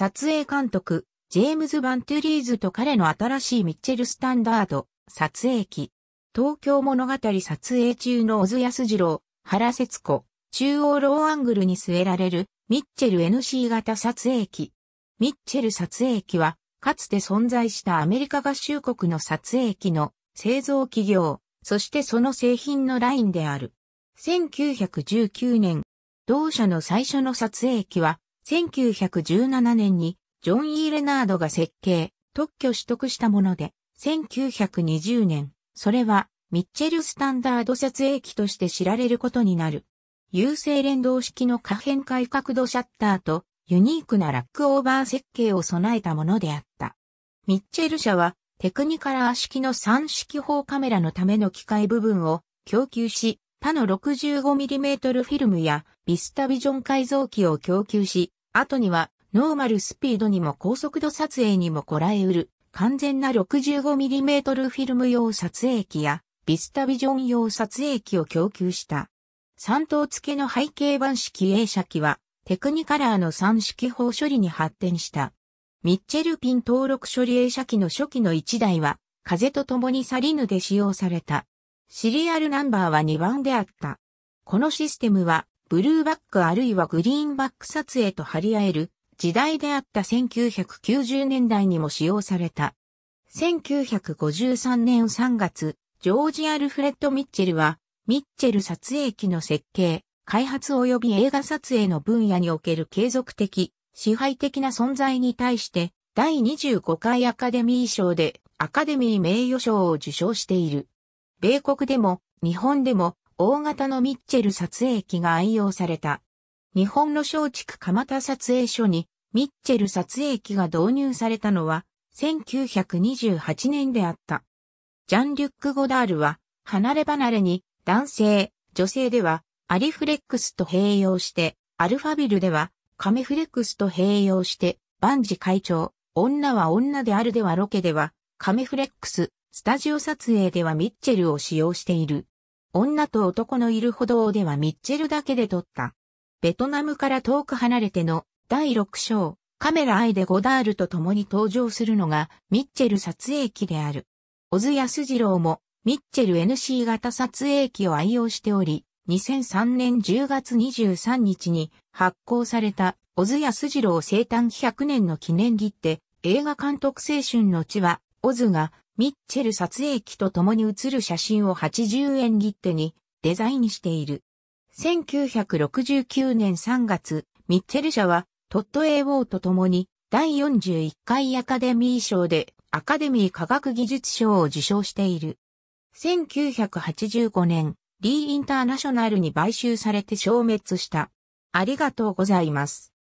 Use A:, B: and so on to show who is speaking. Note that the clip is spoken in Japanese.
A: 撮影監督、ジェームズ・バントゥリーズと彼の新しいミッチェル・スタンダード、撮影機。東京物語撮影中の小津安二郎、原節子、中央ローアングルに据えられる、ミッチェル NC 型撮影機。ミッチェル撮影機は、かつて存在したアメリカ合衆国の撮影機の製造企業、そしてその製品のラインである。1919年、同社の最初の撮影機は、1917年にジョン・イーレナードが設計、特許取得したもので、1920年、それはミッチェルスタンダード撮影機として知られることになる。優勢連動式の可変開角度シャッターとユニークなラックオーバー設計を備えたものであった。ミッチェル社はテクニカラー式の三式砲カメラのための機械部分を供給し、他の 65mm フィルムやビスタビジョン改造機を供給し、後にはノーマルスピードにも高速度撮影にもこらえうる完全な 65mm フィルム用撮影機やビスタビジョン用撮影機を供給した。3等付けの背景板式映写機はテクニカラーの3式法処理に発展した。ミッチェルピン登録処理映写機の初期の1台は風と共に去りぬで使用された。シリアルナンバーは2番であった。このシステムはブルーバックあるいはグリーンバック撮影と張り合える時代であった1990年代にも使用された。1953年3月、ジョージ・アルフレッド・ミッチェルは、ミッチェル撮影機の設計、開発及び映画撮影の分野における継続的、支配的な存在に対して、第25回アカデミー賞でアカデミー名誉賞を受賞している。米国でも、日本でも、大型のミッチェル撮影機が愛用された。日本の松竹蒲田撮影所にミッチェル撮影機が導入されたのは1928年であった。ジャン・リュック・ゴダールは離れ離れに男性、女性ではアリフレックスと併用して、アルファビルではカメフレックスと併用して、万事会長、女は女であるではロケではカメフレックス、スタジオ撮影ではミッチェルを使用している。女と男のいる歩道ではミッチェルだけで撮った。ベトナムから遠く離れての第6章、カメラアイでゴダールと共に登場するのがミッチェル撮影機である。小津安二郎もミッチェル NC 型撮影機を愛用しており、2003年10月23日に発行された小津安二郎生誕100年の記念切手映画監督青春の地は、小津がミッチェル撮影機と共に写る写真を80円切手にデザインしている。1969年3月、ミッチェル社はトッド・エイ・ウォーと共に第41回アカデミー賞でアカデミー科学技術賞を受賞している。1985年、リー・インターナショナルに買収されて消滅した。ありがとうございます。